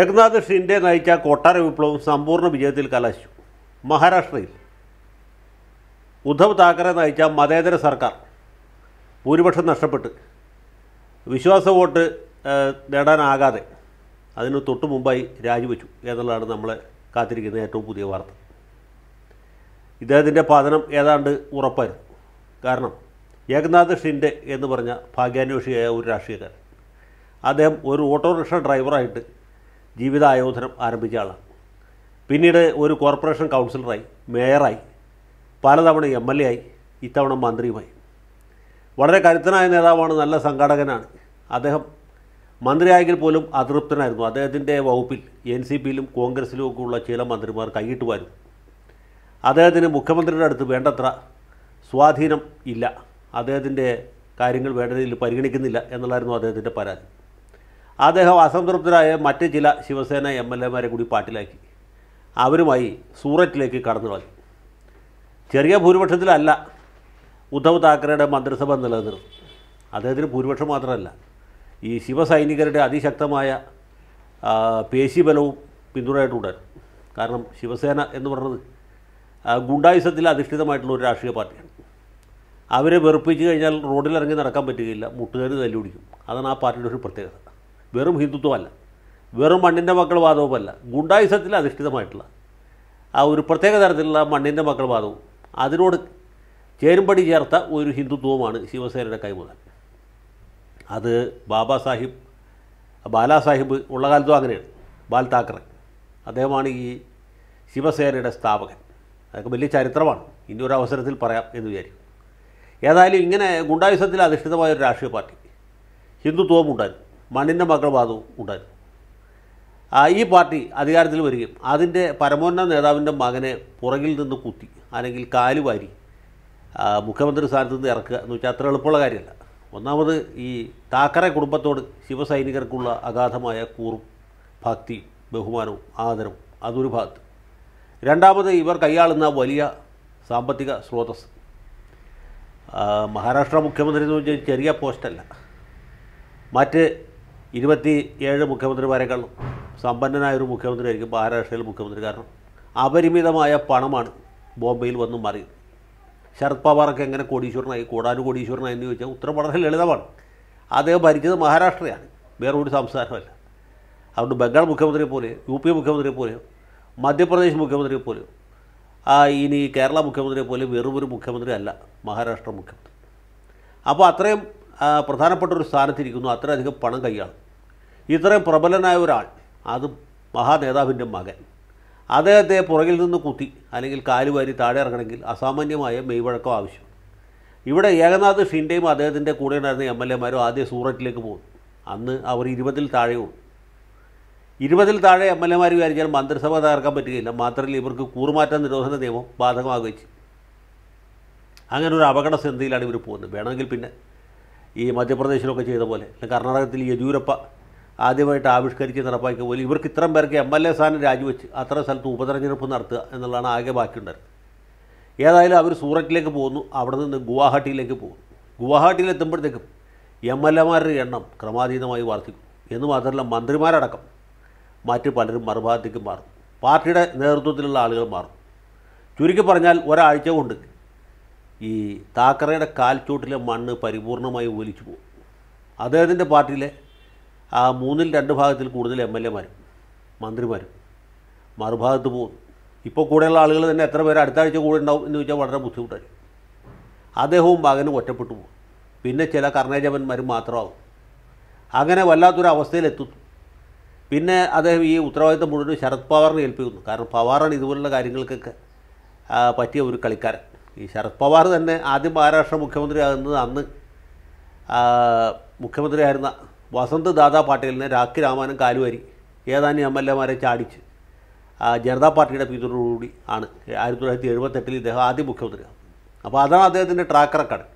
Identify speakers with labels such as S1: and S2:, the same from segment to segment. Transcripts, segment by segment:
S1: ഏകനാഥ് ഷിൻഡെ നയിച്ച കൊട്ടാര വിപ്ലവം സമ്പൂർണ്ണ വിജയത്തിൽ കലാശിച്ചു മഹാരാഷ്ട്രയിൽ ഉദ്ധവ് താക്കറെ നയിച്ച മതേതര സർക്കാർ ഭൂരിപക്ഷം നഷ്ടപ്പെട്ട് വിശ്വാസ വോട്ട് നേടാനാകാതെ അതിന് തൊട്ടു മുമ്പായി രാജിവെച്ചു എന്നുള്ളതാണ് നമ്മൾ കാത്തിരിക്കുന്ന ഏറ്റവും പുതിയ വാർത്ത ഇദ്ദേഹത്തിൻ്റെ പതനം ഏതാണ്ട് ഉറപ്പായിരുന്നു കാരണം ഏകനാഥ് ഷിൻഡെ എന്ന് പറഞ്ഞ ഭാഗ്യാന്വേഷിയായ ഒരു രാഷ്ട്രീയക്കാരൻ അദ്ദേഹം ഒരു ഓട്ടോറിക്ഷ ഡ്രൈവറായിട്ട് ജീവിതായോധനം ആരംഭിച്ച ആളാണ് പിന്നീട് ഒരു കോർപ്പറേഷൻ കൗൺസിലറായി മേയറായി പലതവണ എം എൽ എ ആയി ഇത്തവണ മന്ത്രിയുമായി വളരെ കരുത്തനായ നേതാവാണ് നല്ല സംഘാടകനാണ് അദ്ദേഹം മന്ത്രിയായെങ്കിൽ പോലും അതൃപ്തനായിരുന്നു അദ്ദേഹത്തിൻ്റെ വകുപ്പിൽ എൻ സി പിയിലും കോൺഗ്രസിലും ഒക്കെ ഉള്ള ചില മന്ത്രിമാർ കൈയിട്ട് വരും അദ്ദേഹത്തിന് മുഖ്യമന്ത്രിയുടെ അടുത്ത് വേണ്ടത്ര സ്വാധീനം ഇല്ല അദ്ദേഹത്തിൻ്റെ കാര്യങ്ങൾ വേണ്ട രീതിയിൽ പരിഗണിക്കുന്നില്ല എന്നുള്ളായിരുന്നു അദ്ദേഹത്തിൻ്റെ പരാതി അദ്ദേഹം അസംതൃപ്തരായ മറ്റ് ചില ശിവസേന എം എൽ എമാരെ കൂടി പാട്ടിലാക്കി അവരുമായി സൂററ്റിലേക്ക് കടന്നു കളഞ്ഞു ചെറിയ ഭൂരിപക്ഷത്തിലല്ല ഉദ്ധവ് താക്കറയുടെ മന്ത്രിസഭ നിലനിർത്തും അദ്ദേഹത്തിന് ഭൂരിപക്ഷം മാത്രമല്ല ഈ ശിവസൈനികരുടെ അതിശക്തമായ പേശിബലവും പിന്തുണയായിട്ടുണ്ടായിരുന്നു കാരണം ശിവസേന എന്ന് പറയുന്നത് ഗുണ്ടായുസത്തിൽ അധിഷ്ഠിതമായിട്ടുള്ള ഒരു രാഷ്ട്രീയ പാർട്ടിയാണ് അവരെ വെറുപ്പിച്ച് കഴിഞ്ഞാൽ റോഡിലിറങ്ങി നടക്കാൻ പറ്റുകയില്ല മുട്ടുകാർ തല്ലുപിടിക്കും അതാണ് ആ പാർട്ടിയുടെ ഒരു പ്രത്യേകത വെറും ഹിന്ദുത്വമല്ല വെറും മണ്ണിൻ്റെ മക്കൾ വാദവുമല്ല ഗുണ്ടായുസത്തിൽ അധിഷ്ഠിതമായിട്ടുള്ള ആ ഒരു പ്രത്യേക തരത്തിലുള്ള മണ്ണിൻ്റെ മക്കൾ വാദവും അതിനോട് ചേരുംപടി ചേർത്ത ഒരു ഹിന്ദുത്വമാണ് ശിവസേനയുടെ കൈമുതൽ അത് ബാബാ സാഹിബ് ബാലാസാഹിബ് ഉള്ള കാലത്തും അങ്ങനെയാണ് ബാൽ താക്കറെ അദ്ദേഹമാണ് ഈ ശിവസേനയുടെ സ്ഥാപകൻ അതൊക്കെ വലിയ ചരിത്രമാണ് ഇനി ഒരു അവസരത്തിൽ പറയാം എന്ന് വിചാരിക്കും ഏതായാലും ഇങ്ങനെ ഗുണ്ടായുസത്തിൽ അധിഷ്ഠിതമായ ഒരു രാഷ്ട്രീയ പാർട്ടി ഹിന്ദുത്വവും ഉണ്ടായിരുന്നു മണ്ണിൻ്റെ മക്കളവാദവും ഉണ്ടായിരുന്നു ഈ പാർട്ടി അധികാരത്തിൽ വരികയും അതിൻ്റെ പരമോന്നത നേതാവിൻ്റെ മകനെ പുറകിൽ നിന്ന് കുത്തി അല്ലെങ്കിൽ കാലുവാരി മുഖ്യമന്ത്രി സ്ഥാനത്ത് നിന്ന് ഇറക്കുക എന്ന് വെച്ചാൽ അത്ര എളുപ്പമുള്ള കാര്യമല്ല ഒന്നാമത് ഈ താക്കറെ കുടുംബത്തോട് ശിവസൈനികർക്കുള്ള അഗാധമായ കൂറും ഭക്തി ബഹുമാനവും ആദരവും അതൊരു ഭാഗത്ത് രണ്ടാമത് ഇവർ കൈയാളുന്ന വലിയ സാമ്പത്തിക സ്രോതസ് മഹാരാഷ്ട്ര മുഖ്യമന്ത്രി എന്ന് വെച്ചാൽ ചെറിയ പോസ്റ്റല്ല മറ്റ് ഇരുപത്തി ഏഴ് മുഖ്യമന്ത്രിമാരെക്കാൾ സമ്പന്നനായ ഒരു ആയിരിക്കും മഹാരാഷ്ട്രയിലെ മുഖ്യമന്ത്രി കാരണം അപരിമിതമായ പണമാണ് ബോംബെയിൽ വന്നു മാറിയത് ശരത് പവാറൊക്കെ എങ്ങനെ കോടീശ്വരനായി കൂടാനും കോടീശ്വരനായി എന്ന് ചോദിച്ചാൽ ഉത്തരം വളരെ ലളിതമാണ് അദ്ദേഹം ഭരിച്ചത് മഹാരാഷ്ട്രയാണ് വേറൊരു സംസ്ഥാനമല്ല അതുകൊണ്ട് ബംഗാൾ മുഖ്യമന്ത്രിയെ പോലെ യു പി മുഖ്യമന്ത്രിയെ പോലെയോ മധ്യപ്രദേശ് മുഖ്യമന്ത്രിയെ പോലെയോ ഇനി കേരള മുഖ്യമന്ത്രിയെ പോലെ വെറുമൊരു മുഖ്യമന്ത്രി അല്ല മഹാരാഷ്ട്ര മുഖ്യമന്ത്രി അപ്പോൾ അത്രയും പ്രധാനപ്പെട്ട ഒരു സ്ഥാനത്തിരിക്കുന്നു അത്രയധികം പണം കൈയാണ് ഇത്രയും പ്രബലനായ ഒരാൾ അത് മഹാനേതാവിൻ്റെ മകൻ അദ്ദേഹത്തെ പുറകിൽ നിന്ന് കുത്തി അല്ലെങ്കിൽ കാലുവാരി താഴെ ഇറങ്ങണമെങ്കിൽ അസാമാന്യമായ മെയ്വഴക്കം ആവശ്യം ഇവിടെ ഏകനാഥ് ഷിൻഡേയും അദ്ദേഹത്തിൻ്റെ കൂടെ ഉണ്ടായിരുന്ന എം എൽ എമാരും ആദ്യം സൂററ്റിലേക്ക് പോകും അന്ന് അവർ ഇരുപതിൽ താഴെയും ഇരുപതിൽ താഴെ എം എൽ എമാർ വിചാരിച്ചാൽ മന്ത്രിസഭ തകർക്കാൻ പറ്റുകയില്ല മാത്രമല്ല ഇവർക്ക് കൂറുമാറ്റ നിരോധന നിയമം ബാധകമാകുകയും അങ്ങനെ ഒരു അപകട സന്ധിയിലാണ് ഇവർ പോകുന്നത് വേണമെങ്കിൽ പിന്നെ ഈ മധ്യപ്രദേശിലൊക്കെ ചെയ്ത പോലെ കർണാടകത്തിൽ യെദ്യൂരപ്പ ആദ്യമായിട്ട് ആവിഷ്കരിച്ച് നടപ്പാക്കിയ പോലെ ഇവർക്ക് ഇത്രയും പേർക്ക് എം എൽ എ സ്ഥാനം രാജിവെച്ച് അത്ര സ്ഥലത്ത് ഉപതെരഞ്ഞെടുപ്പ് നടത്തുക എന്നുള്ളതാണ് ആകെ ബാക്കിയുണ്ടായിരുന്നത് ഏതായാലും അവർ സൂറത്തിലേക്ക് പോകുന്നു അവിടെ നിന്ന് ഗുവാഹട്ടിയിലേക്ക് പോകുന്നു ഗുവാഹട്ടിയിലെത്തുമ്പോഴത്തേക്കും എം എൽ എമാരുടെ എണ്ണം ക്രമാതീതമായി വർദ്ധിക്കും എന്ന് മാത്രമല്ല മന്ത്രിമാരടക്കം മറ്റ് പലരും മറുഭാഗത്തേക്ക് മാറും പാർട്ടിയുടെ നേതൃത്വത്തിലുള്ള ആളുകൾ മാറും ചുരുക്കി പറഞ്ഞാൽ ഒരാഴ്ച കൊണ്ട് ഈ താക്കറയുടെ കാൽച്ചൂട്ടിലെ മണ്ണ് പരിപൂർണമായി ഒലിച്ചു പോകും അദ്ദേഹത്തിൻ്റെ പാർട്ടിയിലെ ആ മൂന്നിൽ രണ്ട് ഭാഗത്തിൽ കൂടുതൽ എം എൽ എമാരും മന്ത്രിമാരും മറുഭാഗത്ത് പോകും ഇപ്പോൾ കൂടെയുള്ള ആളുകൾ തന്നെ എത്ര പേർ അടുത്ത ആഴ്ച കൂടെ ഉണ്ടാവും എന്ന് ചോദിച്ചാൽ വളരെ ബുദ്ധിമുട്ടായി അദ്ദേഹവും മകനും ഒറ്റപ്പെട്ടു പോകും പിന്നെ ചില കർണേജപന്മാരും മാത്രമാവും അങ്ങനെ വല്ലാത്തൊരവസ്ഥയിലെത്തുന്നു പിന്നെ അദ്ദേഹം ഈ ഉത്തരവാദിത്തം മുഴുവൻ ശരത് പവാറിനെ ഏൽപ്പിക്കുന്നു കാരണം പവാറാണ് ഇതുപോലുള്ള കാര്യങ്ങൾക്കൊക്കെ പറ്റിയ ഒരു കളിക്കാരൻ ഈ ശരത് പവാർ തന്നെ ആദ്യം മഹാരാഷ്ട്ര മുഖ്യമന്ത്രിയാകുന്നത് അന്ന് മുഖ്യമന്ത്രിയായിരുന്ന വസന്ത് ദാദാ പാട്ടീലിനെ രാഖി രാമാനും കാലുവരി ഏതാനും എം എൽ എമാരെ ചാടിച്ച് ജനതാ പാർട്ടിയുടെ പിന്തുണയോടുകൂടി ആണ് ആയിരത്തി തൊള്ളായിരത്തി എഴുപത്തെട്ടിൽ ഇദ്ദേഹം ആദ്യം മുഖ്യമന്ത്രിയാണ് അപ്പോൾ അതാണ് അദ്ദേഹത്തിൻ്റെ ട്രാക്ക് റെക്കോർഡ്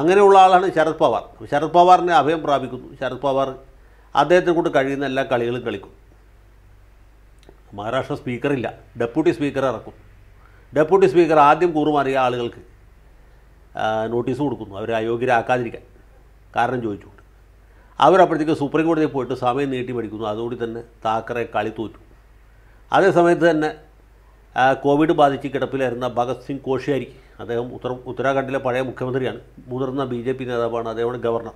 S1: അങ്ങനെയുള്ള ആളാണ് ശരത് പവാർ ശരത് പവാറിനെ അഭയം പ്രാപിക്കുന്നു ശരത് പവാർ അദ്ദേഹത്തിന് കൊണ്ട് കഴിയുന്ന എല്ലാ കളികളും കളിക്കും മഹാരാഷ്ട്ര സ്പീക്കറില്ല ഡെപ്യൂട്ടി സ്പീക്കർ ഇറക്കും ഡെപ്യൂട്ടി സ്പീക്കർ ആദ്യം കൂറുമാറിയ ആളുകൾക്ക് നോട്ടീസ് കൊടുക്കുന്നു അവരെ അയോഗ്യരാക്കാതിരിക്കാൻ കാരണം ചോദിച്ചുകൊണ്ട് അവരപ്പോഴത്തേക്ക് സുപ്രീം കോടതിയിൽ പോയിട്ട് സമയം നീട്ടി പഠിക്കുന്നു അതുകൂടി തന്നെ താക്കറെ കളി തോറ്റു അതേസമയത്ത് തന്നെ കോവിഡ് ബാധിച്ച് കിടപ്പിലായിരുന്ന ഭഗത് സിംഗ് കോഷിയാരി അദ്ദേഹം ഉത്തർ ഉത്തരാഖണ്ഡിലെ പഴയ മുഖ്യമന്ത്രിയാണ് മുതിർന്ന ബി ജെ പി നേതാവാണ് അദ്ദേഹമാണ് ഗവർണർ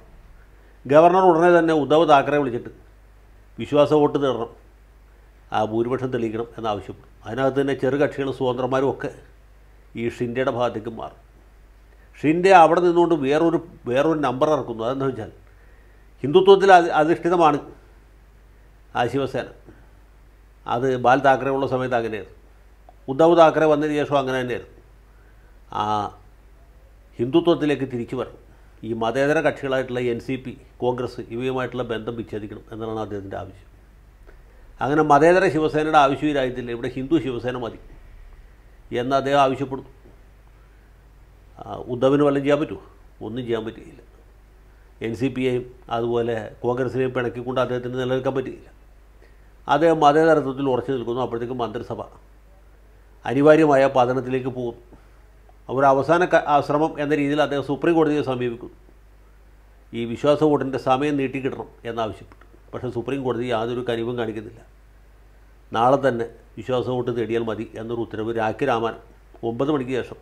S1: ഗവർണർ ഉടനെ തന്നെ ഉദ്ധവ് താക്കറെ വിളിച്ചിട്ട് വിശ്വാസ വോട്ട് തേടണം ആ ഭൂരിപക്ഷം തെളിയിക്കണം എന്നാവശ്യപ്പെടും അതിനകത്ത് തന്നെ ചെറുകക്ഷികളും സ്വതന്ത്രന്മാരും ഒക്കെ ഈ ഷിൻഡയുടെ ഭാഗത്തേക്ക് മാറും ഷിൻഡെ അവിടെ നിന്നുകൊണ്ട് വേറൊരു വേറൊരു നമ്പർ ഇറക്കുന്നു അതെന്താ വെച്ചാൽ ഹിന്ദുത്വത്തിൽ അധിഷ്ഠിതമാണ് ആ ശിവസേന അത് ബാൽ താക്കറെ ഉള്ള സമയത്ത് അങ്ങനെയായിരുന്നു ഉദ്ധവ് താക്കറെ വന്നതിന് ശേഷം അങ്ങനെ തന്നെയായിരുന്നു ആ ഹിന്ദുത്വത്തിലേക്ക് തിരിച്ചു വരണം ഈ മതേതര കക്ഷികളായിട്ടുള്ള എൻ സി പി കോൺഗ്രസ് ഇവയുമായിട്ടുള്ള ബന്ധം വിച്ഛേദിക്കണം എന്നാണ് അദ്ദേഹത്തിൻ്റെ ആവശ്യം അങ്ങനെ മതേതര ശിവസേനയുടെ ആവശ്യമില്ലായിട്ടില്ല ഇവിടെ ഹിന്ദു ശിവസേന മതി എന്ന് അദ്ദേഹം ആവശ്യപ്പെടുന്നു ഉദ്ധവിന് വല്ലതും ചെയ്യാൻ പറ്റുമോ ഒന്നും ചെയ്യാൻ പറ്റിയില്ല എൻ സി ഐയും അതുപോലെ കോൺഗ്രസിനെയും പിണക്കിക്കൊണ്ട് അദ്ദേഹത്തിന് നിലനിൽക്കാൻ പറ്റിയില്ല അദ്ദേഹം മതേതരത്വത്തിൽ ഉറച്ചു നിൽക്കുന്നു അപ്പോഴത്തേക്കും മന്ത്രിസഭ അനിവാര്യമായ പതനത്തിലേക്ക് പോകും അവർ അവസാന ശ്രമം എന്ന രീതിയിൽ അദ്ദേഹം സുപ്രീം കോടതിയെ സമീപിക്കുന്നു ഈ വിശ്വാസ വോട്ടിൻ്റെ സമയം നീട്ടിക്കിടണം എന്നാവശ്യപ്പെട്ടു പക്ഷേ സുപ്രീം കോടതി യാതൊരു കനിവും കാണിക്കുന്നില്ല നാളെ തന്നെ വിശ്വാസം വോട്ട് തേടിയാൽ മതി എന്നൊരു ഉത്തരവ് രാഖി രാമാൻ ഒമ്പത് മണിക്ക് ശേഷം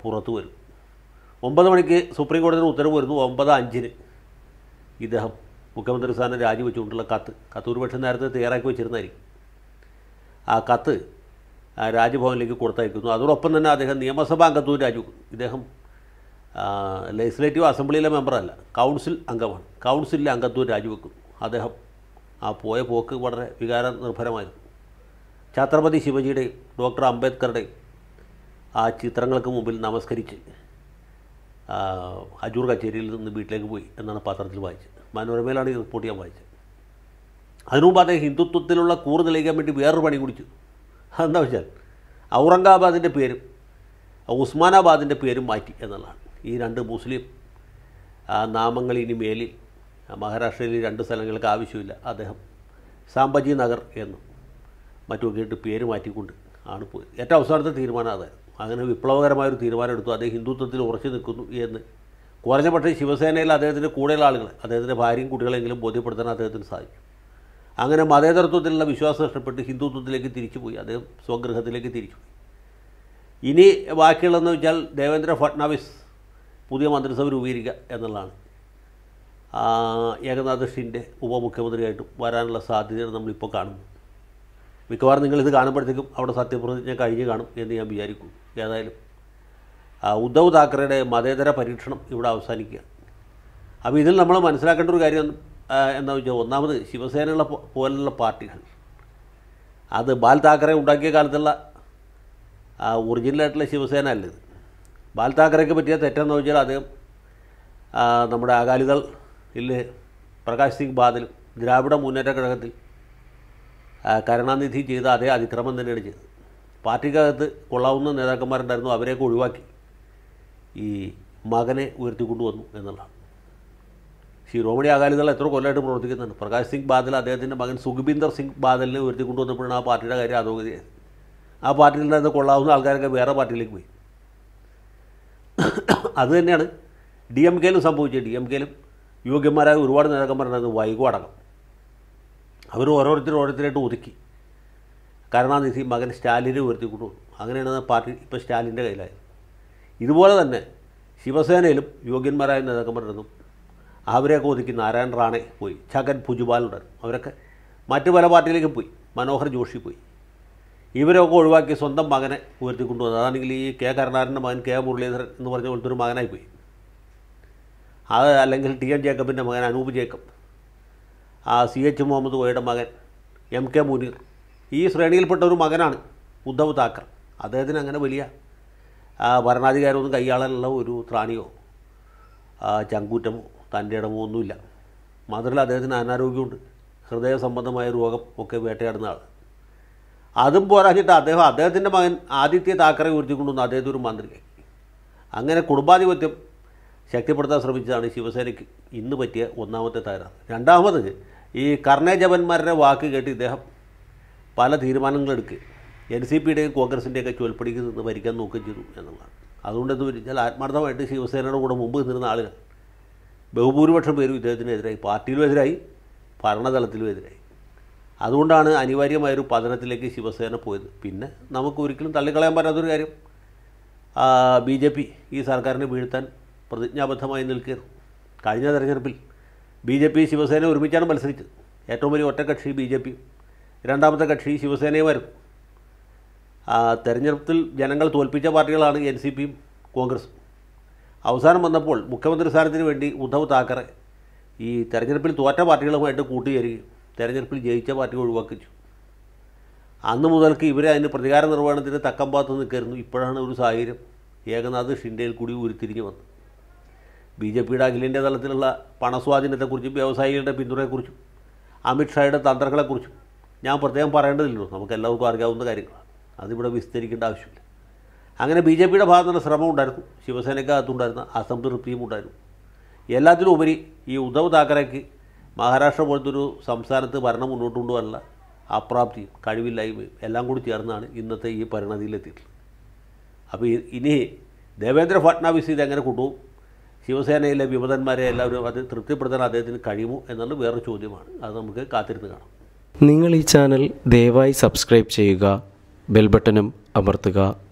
S1: പുറത്തു വരും ഒമ്പത് മണിക്ക് സുപ്രീം കോടതിയുടെ ഉത്തരവ് വരുന്നു ഒമ്പത് അഞ്ചിന് ഇദ്ദേഹം മുഖ്യമന്ത്രി സ്ഥാനം രാജിവെച്ചുകൊണ്ടുള്ള കത്ത് കത്ത് ഒരുപക്ഷെ നേരത്തെ തയ്യാറാക്കി വെച്ചിരുന്നായിരിക്കും ആ കത്ത് രാജ്ഭവനിലേക്ക് കൊടുത്തയക്കുന്നു അതോടൊപ്പം തന്നെ അദ്ദേഹം നിയമസഭാ അംഗത്വവും രാജിവെക്കുന്നു ഇദ്ദേഹം ലെജിസ്ലേറ്റീവ് അസംബ്ലിയിലെ മെമ്പറല്ല കൗൺസിൽ അംഗമാണ് കൗൺസിലിലെ അംഗത്വം രാജിവെക്കും അദ്ദേഹം ആ പോയ പോക്ക് വളരെ വികാര നിർഭരമായിരുന്നു ഛത്രപതി ശിവജിയുടെയും ഡോക്ടർ അംബേദ്കറുടെയും ആ ചിത്രങ്ങൾക്ക് മുമ്പിൽ നമസ്കരിച്ച് അജൂർ കച്ചേരിയിൽ നിന്ന് വീട്ടിലേക്ക് പോയി എന്നാണ് പത്രത്തിൽ വായിച്ചത് മനോരമയിലാണ് ഈ റിപ്പോർട്ട് ഞാൻ വായിച്ചത് അതിനുമുമ്പ് അദ്ദേഹം ഹിന്ദുത്വത്തിലുള്ള കൂറ് തെളിയിക്കാൻ വേണ്ടി വേറൊരു പണി കുടിച്ചു അതെന്താ വെച്ചാൽ ഔറംഗാബാദിൻ്റെ പേരും ഉസ്മാനാബാദിൻ്റെ പേരും മാറ്റി എന്നുള്ളതാണ് ഈ രണ്ട് മുസ്ലിം നാമങ്ങൾ ഇനി മേലിൽ മഹാരാഷ്ട്രയിൽ രണ്ട് സ്ഥലങ്ങൾക്ക് ആവശ്യമില്ല അദ്ദേഹം സാംബജി നഗർ എന്നും മറ്റു കേട്ട് പേര് മാറ്റിക്കൊണ്ട് ആണ് പോയത് ഏറ്റവും അവസാനത്തെ തീരുമാനം അതായിരുന്നു അങ്ങനെ വിപ്ലവകരമായൊരു തീരുമാനം എടുത്തു അദ്ദേഹം ഹിന്ദുത്വത്തിൽ ഉറച്ചു നിൽക്കുന്നു എന്ന് കുറഞ്ഞ പക്ഷേ ശിവസേനയിൽ അദ്ദേഹത്തിൻ്റെ കൂടെയുള്ള ആളുകൾ അദ്ദേഹത്തിൻ്റെ ഭാര്യയും കുട്ടികളെങ്കിലും ബോധ്യപ്പെടുത്താൻ അദ്ദേഹത്തിന് സാധിച്ചു അങ്ങനെ മതേതരത്വത്തിലുള്ള വിശ്വാസം നഷ്ടപ്പെട്ട് ഹിന്ദുത്വത്തിലേക്ക് തിരിച്ചുപോയി അദ്ദേഹം സ്വഗൃഹത്തിലേക്ക് തിരിച്ചുപോയി ഇനി ബാക്കിയുള്ളതെന്ന് വെച്ചാൽ ദേവേന്ദ്ര ഫട്നാവിസ് പുതിയ മന്ത്രിസഭ രൂപീകരിക്കുക എന്നുള്ളതാണ് ഏകനാഥ് ഷിൻ്റെ ഉപമുഖ്യമന്ത്രിയായിട്ടും വരാനുള്ള സാധ്യത നമ്മളിപ്പോൾ കാണുന്നു മിക്കവാറും നിങ്ങളിത് കാണുമ്പോഴത്തേക്കും അവിടെ സത്യപ്രതിജ്ഞ കഴിഞ്ഞ് കാണും എന്ന് ഞാൻ വിചാരിക്കും ഏതായാലും ഉദ്ധവ് താക്കറയുടെ മതേതര പരീക്ഷണം ഇവിടെ അവസാനിക്കുകയാണ് അപ്പോൾ ഇതിൽ നമ്മൾ മനസ്സിലാക്കേണ്ട ഒരു കാര്യം എന്താ വെച്ചാൽ ഒന്നാമത് ശിവസേനയുള്ള പോലുള്ള പാർട്ടികൾ അത് ബാൽ താക്കറെ ഉണ്ടാക്കിയ കാലത്തുള്ള ഒറിജിനലായിട്ടുള്ള ശിവസേന അല്ലത് ബാൽ താക്കറേക്ക് പറ്റിയ തെറ്റെന്ന് ചോദിച്ചാൽ അദ്ദേഹം നമ്മുടെ അകാലിദൾ ഇല്ലേ പ്രകാശ് സിംഗ് ബാദൽ ദ്രാവിഡ മുന്നേറ്റ കഴകത്തിൽ കരുണാനിധി ചെയ്ത അതേ അതിക്രമം തന്നെയാണ് ചെയ്തത് പാർട്ടിക്കകത്ത് കൊള്ളാവുന്ന നേതാക്കന്മാരുണ്ടായിരുന്നു അവരെയൊക്കെ ഒഴിവാക്കി ഈ മകനെ ഉയർത്തിക്കൊണ്ടുവന്നു എന്നുള്ളതാണ് ശിരോമണി അകാലിദൾ എത്ര കൊല്ലമായിട്ട് പ്രവർത്തിക്കുന്നുണ്ട് പ്രകാശ് സിംഗ് ബാദൽ അദ്ദേഹത്തിൻ്റെ മകൻ സുഖബീന്ദർ സിംഗ് ബാദലിനെ ഉയർത്തിക്കൊണ്ടുവന്നപ്പോഴാണ് ആ പാർട്ടിയുടെ കാര്യം അധോഗതിയായത് ആ പാർട്ടിയിൽ നിന്ന് കൊള്ളാവുന്ന ആൾക്കാരൊക്കെ വേറെ പാർട്ടിയിലേക്ക് പോയി അത് തന്നെയാണ് ഡി എം കെയിലും സംഭവിച്ചത് ഡി എം കെയിലും യോഗ്യന്മാരായ ഒരുപാട് നേതാക്കന്മാരുണ്ടായിരുന്നു വൈകു അടക്കം അവർ ഓരോരുത്തരും ഓരോരുത്തരായിട്ട് ഒതുക്കി കരുണാനിധി മകൻ സ്റ്റാലിനെ ഉയർത്തിക്കൊണ്ടു അങ്ങനെയാണ് പാർട്ടി ഇപ്പോൾ സ്റ്റാലിൻ്റെ കയ്യിലായത് ഇതുപോലെ തന്നെ ശിവസേനയിലും യോഗ്യന്മാരായ നേതാക്കന്മാരുണ്ടായിരുന്നു അവരെയൊക്കെ ഒതുക്കി നാരായണ റാണെ പോയി ഛഗൻ ഭുജുബാലുണ്ടായിരുന്നു അവരൊക്കെ മറ്റു പല പാർട്ടിയിലേക്കും പോയി മനോഹർ ജോഷി പോയി ഇവരൊക്കെ ഒഴിവാക്കി സ്വന്തം മകനെ ഉയർത്തിക്കൊണ്ടുവന്നത് അതാണെങ്കിൽ ഈ കെ കരുണാരൻ്റെ മകൻ കെ മുരളീധരൻ എന്ന് പറഞ്ഞ പോലത്തെ ഒരു മകനായി പോയി അത് അല്ലെങ്കിൽ ടി എൻ ജേക്കബിൻ്റെ മകൻ അനൂപ് ജേക്കബ് ആ സി എച്ച് മുഹമ്മദ് കോയുടെ മകൻ എം കെ മുനീർ ഈ ശ്രേണിയിൽപ്പെട്ട ഒരു മകനാണ് ഉദ്ധവ് താക്കർ അദ്ദേഹത്തിന് അങ്ങനെ വലിയ ഭരണാധികാരമൊന്നും കൈയാളാനുള്ള ഒരു ത്രാണിയോ ചങ്കൂറ്റമോ തൻ്റെ ഇടമോ ഒന്നുമില്ല മാത്രമല്ല അദ്ദേഹത്തിന് അനാരോഗ്യമുണ്ട് ഹൃദയ സംബന്ധമായ രോഗം ഒക്കെ വേട്ടയാടുന്ന ആൾ അതും പോരാഞ്ഞിട്ട് അദ്ദേഹം അദ്ദേഹത്തിൻ്റെ മകൻ ആദിത്യ താക്കറെ ഉയർത്തിക്കൊണ്ടുവന്ന അദ്ദേഹത്തെ ഒരു മന്ത്രിയായി അങ്ങനെ കുടുംബാധിപത്യം ശക്തിപ്പെടുത്താൻ ശ്രമിച്ചതാണ് ശിവസേനയ്ക്ക് ഇന്ന് പറ്റിയ ഒന്നാമത്തെ തകരാറ് രണ്ടാമത് ഈ കർണേജവന്മാരുടെ വാക്ക് കേട്ട് ഇദ്ദേഹം പല തീരുമാനങ്ങളെടുക്കുക എൻ സി പിയുടെയും കോൺഗ്രസിൻ്റെയൊക്കെ ചുവൽപ്പടിക്ക് നിന്ന് ഭരിക്കാൻ നോക്കുകയും ചെയ്തു എന്നുള്ളതാണ് അതുകൊണ്ട് എന്ന് വെച്ചാൽ ആത്മാർത്ഥമായിട്ട് ശിവസേനയുടെ കൂടെ മുമ്പ് നിന്നിരുന്ന ആളുകൾ ബഹുഭൂരിപക്ഷം പേരും ഇദ്ദേഹത്തിനെതിരായി പാർട്ടിയിലും എതിരായി ഭരണതലത്തിലും എതിരായി അതുകൊണ്ടാണ് അനിവാര്യമായ ഒരു പതനത്തിലേക്ക് ശിവസേന പോയത് പിന്നെ നമുക്ക് ഒരിക്കലും തള്ളിക്കളയാൻ പറ്റാത്തൊരു കാര്യം ബി ജെ പി ഈ സർക്കാരിനെ വീഴ്ത്താൻ പ്രതിജ്ഞാബദ്ധമായി നിൽക്കുകയായിരുന്നു കഴിഞ്ഞ തെരഞ്ഞെടുപ്പിൽ ബി ജെ പി ശിവസേന ഒരുമിച്ചാണ് മത്സരിച്ചത് ഏറ്റവും വലിയ ഒറ്റക്കക്ഷി ബി ജെ പി രണ്ടാമത്തെ കക്ഷി ശിവസേനയുമായിരുന്നു തെരഞ്ഞെടുപ്പിൽ ജനങ്ങൾ തോൽപ്പിച്ച പാർട്ടികളാണ് എൻ സി പിയും കോൺഗ്രസും അവസാനം വന്നപ്പോൾ മുഖ്യമന്ത്രി സ്ഥാനത്തിന് വേണ്ടി ഉദ്ധവ് താക്കറെ ഈ തെരഞ്ഞെടുപ്പിൽ തോറ്റ പാർട്ടികളുമായിട്ട് കൂട്ടുചേരുകയും തെരഞ്ഞെടുപ്പിൽ ജയിച്ച പാർട്ടി ഒഴിവാക്കിച്ചു അന്ന് മുതൽക്ക് ഇവരെ അതിന് പ്രതികാര നിർവഹണത്തിന് തക്കം പാത്ത് നിൽക്കരുന്നു ഇപ്പോഴാണ് ഒരു സാഹചര്യം ഏകനാഥ് ഷിൻഡയിൽ കൂടി ഉരുത്തിരിഞ്ഞ് വന്നത് ബി ജെ പിയുടെ അഖിലേന്ത്യാ തലത്തിലുള്ള പണസ്വാധീനത്തെക്കുറിച്ചും വ്യവസായികളുടെ പിന്തുണയെക്കുറിച്ചും അമിത്ഷായുടെ തന്ത്രങ്ങളെക്കുറിച്ചും ഞാൻ പ്രത്യേകം പറയേണ്ടതില്ലോ നമുക്ക് എല്ലാവർക്കും അറിയാവുന്ന കാര്യങ്ങളാണ് അതിവിടെ വിസ്തരിക്കേണ്ട ആവശ്യമില്ല അങ്ങനെ ബി ജെ പിയുടെ ഭാഗത്തുനിന്ന് ശ്രമം ഉണ്ടായിരുന്നു ശിവസേനയ്ക്കകത്തുണ്ടായിരുന്ന അസംതൃപ്തിയും ഉണ്ടായിരുന്നു എല്ലാത്തിനും ഉപരി ഈ ഉദ്ധവ് താക്കറേക്ക് മഹാരാഷ്ട്ര ഒരു സംസ്ഥാനത്ത് ഭരണം മുന്നോട്ട് കൊണ്ടുപോകാനുള്ള അപ്രാപ്തിയും കഴിവില്ലായ്മയും എല്ലാം കൂടി ചേർന്നാണ് ഇന്നത്തെ ഈ പരിണതിയിലെത്തിയിട്ടുള്ളത് അപ്പോൾ ഇനി ദേവേന്ദ്ര ഫട്നാവിസ് ഇതെങ്ങനെ കൊണ്ടുപോകും ശിവസേനയിലെ വിമതന്മാരെ എല്ലാവരും അത് തൃപ്തിപ്പെടുത്താൻ അദ്ദേഹത്തിന് കഴിയുമോ എന്നുള്ള വേറൊരു ചോദ്യമാണ് അത് നമുക്ക് കാത്തിരുന്ന് കാണാം നിങ്ങൾ ഈ ചാനൽ ദയവായി സബ്സ്ക്രൈബ് ചെയ്യുക ബെൽബട്ടനും അമർത്തുക